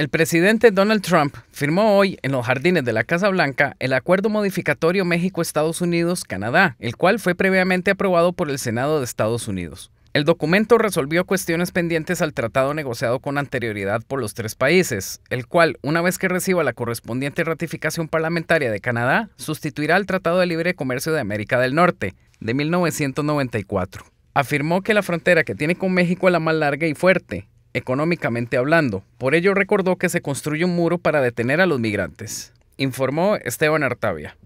El presidente Donald Trump firmó hoy en los jardines de la Casa Blanca el acuerdo modificatorio México-Estados Unidos-Canadá, el cual fue previamente aprobado por el Senado de Estados Unidos. El documento resolvió cuestiones pendientes al tratado negociado con anterioridad por los tres países, el cual, una vez que reciba la correspondiente ratificación parlamentaria de Canadá, sustituirá al Tratado de Libre Comercio de América del Norte, de 1994. Afirmó que la frontera que tiene con México es la más larga y fuerte, económicamente hablando. Por ello recordó que se construye un muro para detener a los migrantes, informó Esteban Artavia.